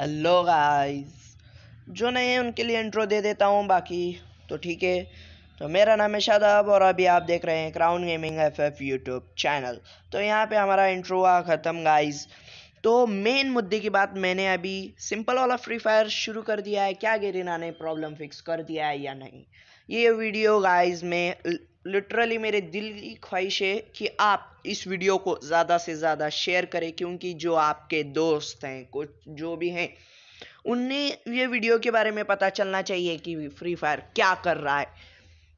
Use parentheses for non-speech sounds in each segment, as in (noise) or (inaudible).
hello guys जो नए हैं उनके लिए इंट्रो दे देता हूँ बाकी तो ठीक है तो मेरा नाम है शादाब और अभी आप देख रहे हैं Crown gaming F F YouTube channel तो यहाँ पे हमारा इंट्रो हुआ ख़त्म गाइस तो मेन मुद्दे की बात मैंने अभी सिंपल वाला फ्री फायर शुरू कर दिया है क्या गेरिना ने प्रॉब्लम फिक्स कर दिया है या नहीं ये वीडियो गाइस में लिटरली मेरे दिल की ख्वाहिश है कि आप इस वीडियो को ज़्यादा से ज़्यादा शेयर करें क्योंकि जो आपके दोस्त हैं कुछ जो भी हैं उन्हें ये वीडियो के बारे में पता चलना चाहिए कि फ्री फायर क्या कर रहा है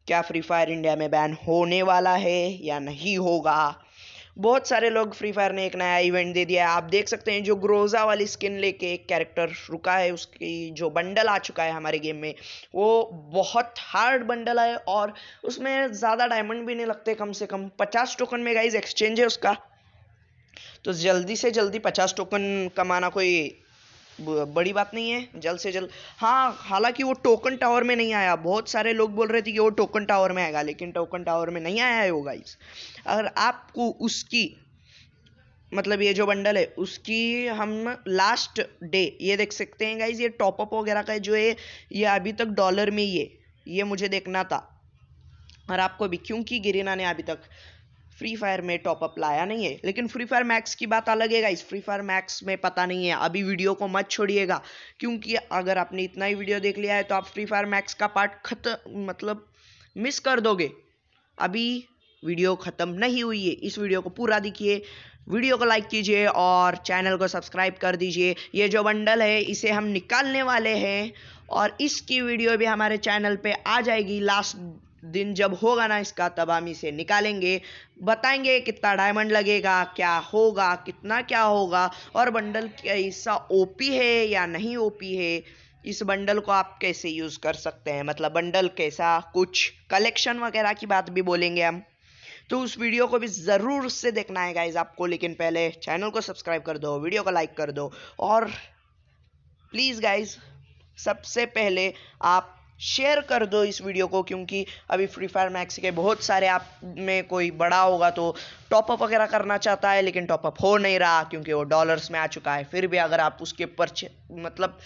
क्या फ्री फायर इंडिया में बैन होने वाला है या नहीं होगा बहुत सारे लोग फ्री फायर ने एक नया इवेंट दे दिया है आप देख सकते हैं जो ग्रोजा वाली स्किन लेके एक कैरेक्टर रुका है उसकी जो बंडल आ चुका है हमारे गेम में वो बहुत हार्ड बंडल है और उसमें ज़्यादा डायमंड भी नहीं लगते कम से कम पचास टोकन में गाइज एक्सचेंज है उसका तो जल्दी से जल्दी पचास टोकन कमाना कोई बड़ी बात नहीं है जल्द से जल्द हाँ हालांकि वो टोकन टावर में नहीं आया बहुत सारे लोग बोल रहे थे कि वो टोकन टावर में आएगा लेकिन टोकन टावर में नहीं आया है वो गाइस अगर आपको उसकी मतलब ये जो बंडल है उसकी हम लास्ट डे ये देख सकते हैं गाइज ये टॉपअप वगैरह का जो है ये अभी तक डॉलर में ही है ये मुझे देखना था और आपको भी क्योंकि गिरिना ने अभी तक फ्री फायर में टॉपअप लाया नहीं है लेकिन फ्री फायर मैक्स की बात अलग है इस फ्री फायर मैक्स में पता नहीं है अभी वीडियो को मत छोड़िएगा क्योंकि अगर आपने इतना ही वीडियो देख लिया है तो आप फ्री फायर मैक्स का पार्ट खत मतलब मिस कर दोगे अभी वीडियो ख़त्म नहीं हुई है इस वीडियो को पूरा दिखिए वीडियो को लाइक कीजिए और चैनल को सब्सक्राइब कर दीजिए ये जो बंडल है इसे हम निकालने वाले हैं और इसकी वीडियो भी हमारे चैनल पे आ जाएगी लास्ट दिन जब होगा ना इसका तब हम इसे निकालेंगे बताएंगे कितना डायमंड लगेगा क्या होगा कितना क्या होगा और बंडल क्या हिस्सा ओपी है या नहीं ओपी है इस बंडल को आप कैसे यूज़ कर सकते हैं मतलब बंडल कैसा कुछ कलेक्शन वगैरह की बात भी बोलेंगे हम तो उस वीडियो को भी ज़रूर से देखना है गाइज आपको लेकिन पहले चैनल को सब्सक्राइब कर दो वीडियो को लाइक कर दो और प्लीज़ गाइज सबसे पहले आप शेयर कर दो इस वीडियो को क्योंकि अभी फ्री फायर मैक्स के बहुत सारे आप में कोई बड़ा होगा तो टॉपअप वगैरह करना चाहता है लेकिन टॉपअप हो नहीं रहा क्योंकि वो डॉलर्स में आ चुका है फिर भी अगर आप उसके परचे मतलब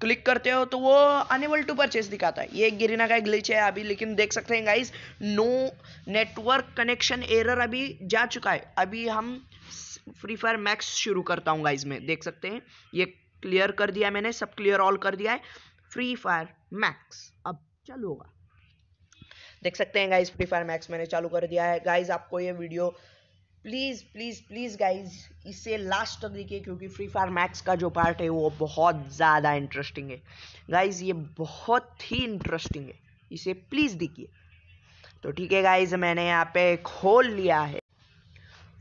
क्लिक करते हो तो वो अनेबल टू परचेस दिखाता है ये गिरिना का एक ग्लिच है अभी लेकिन देख सकते हैं guys no network connection error अभी जा चुका है अभी हम फ्री फायर मैक्स शुरू करता हूँ गाइस में देख सकते हैं ये क्लियर कर दिया मैंने सब क्लियर ऑल कर दिया है फ्री फायर मैक्स अब चालू होगा देख सकते हैं गाइज फ्री फायर मैक्स मैंने चालू कर दिया है गाइज आपको ये video please please please guys इसे लास्ट तक देखिए क्योंकि फ्री फायर मैक्स का जो पार्ट है वो बहुत ज़्यादा इंटरेस्टिंग है गाइज ये बहुत ही इंटरेस्टिंग है इसे प्लीज़ देखिए तो ठीक है गाइज मैंने यहाँ पे खोल लिया है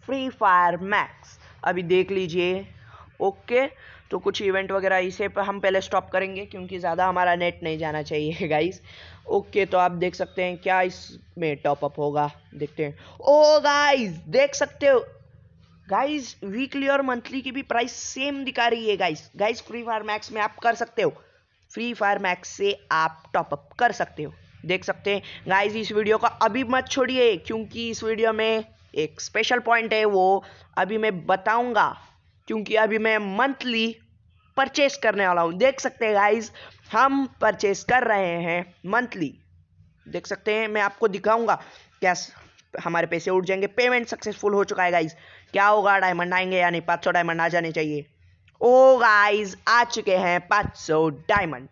फ्री फायर मैक्स अभी देख लीजिए ओके तो कुछ इवेंट वगैरह इसे पर हम पहले स्टॉप करेंगे क्योंकि ज़्यादा हमारा नेट नहीं जाना चाहिए गाइस (laughs) ओके तो आप देख सकते हैं क्या इसमें टॉपअप होगा देखते हैं ओ गाइज देख सकते हो गाइज़ वीकली और मंथली की भी प्राइस सेम दिखा रही है guys guys Free Fire Max में आप कर सकते हो फ्री फायर मैक्स से आप टॉपअप कर सकते हो देख सकते हैं गाइज इस वीडियो का अभी मत छोड़िए क्योंकि इस वीडियो में एक स्पेशल पॉइंट है वो अभी मैं बताऊंगा क्योंकि अभी मैं मंथली परचेस करने वाला हूँ देख सकते हैं गाइज हम परचेस कर रहे हैं मंथली देख सकते हैं मैं आपको दिखाऊंगा क्या हमारे पैसे उठ जाएंगे पेमेंट सक्सेसफुल हो चुका है गाइज क्या होगा डायमंड आएंगे या नहीं पाँच सौ डायमंड आ जाने चाहिए ओ गाइज आ चुके हैं पाँच सौ डायमंड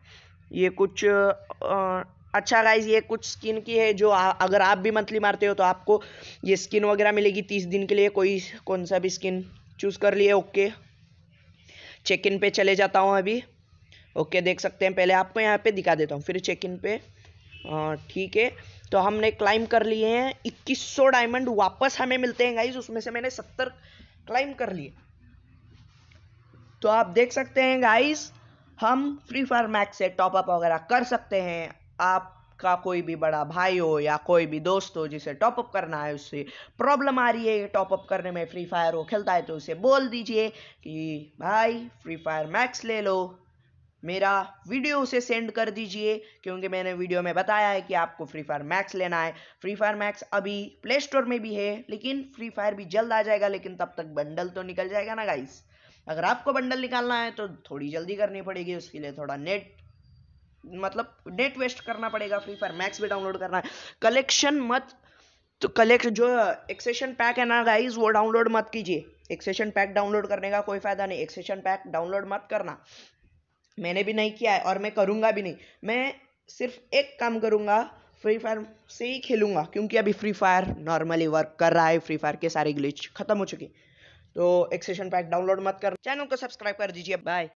ये कुछ आ, अच्छा गाइज ये कुछ स्किन की है जो आ, अगर आप भी मंथली मारते हो तो आपको ये स्किन वगैरह मिलेगी तीस दिन के लिए कोई कौन सा भी स्किन चूज़ कर लिए ओके चेक इन पे चले जाता हूँ अभी ओके देख सकते हैं पहले आपको यहाँ पे दिखा देता हूँ फिर चेक इन पे ठीक है तो हमने क्लाइम कर लिए हैं 2100 डायमंड वापस हमें मिलते हैं गाइज उसमें से मैंने 70 क्लाइम कर लिए तो आप देख सकते हैं गाइज हम फ्री फायर मैक्स से टॉपअप वगैरह कर सकते हैं आप आपका कोई भी बड़ा भाई हो या कोई भी दोस्त हो जिसे टॉपअप करना है उससे प्रॉब्लम आ रही है टॉपअप करने में फ्री फायर वो खेलता है तो उसे बोल दीजिए कि भाई फ्री फायर मैक्स ले लो मेरा वीडियो उसे सेंड कर दीजिए क्योंकि मैंने वीडियो में बताया है कि आपको फ्री फायर मैक्स लेना है फ्री फायर मैक्स अभी प्ले स्टोर में भी है लेकिन फ्री फायर भी जल्द आ जाएगा लेकिन तब तक बंडल तो निकल जाएगा ना गाइस अगर आपको बंडल निकालना है तो थोड़ी जल्दी करनी पड़ेगी उसके लिए थोड़ा नेट मतलब डेट वेस्ट करना पड़ेगा फ्री फायर मैक्स भी डाउनलोड करना है कलेक्शन मत तो कलेक्ट जो एक्सेशन पैक है ना गाइज वो डाउनलोड मत कीजिए एक्सेशन पैक डाउनलोड करने का कोई फ़ायदा नहीं एक्सेशन पैक डाउनलोड मत करना मैंने भी नहीं किया है और मैं करूँगा भी नहीं मैं सिर्फ एक काम करूँगा फ्री फायर से ही खेलूँगा क्योंकि अभी फ्री फायर नॉर्मली वर्क कर रहा है फ्री फायर के सारे ग्लिच खत्म हो चुके तो एक्सेशन पैक डाउनलोड मत कर चैनल को सब्सक्राइब कर दीजिए बाय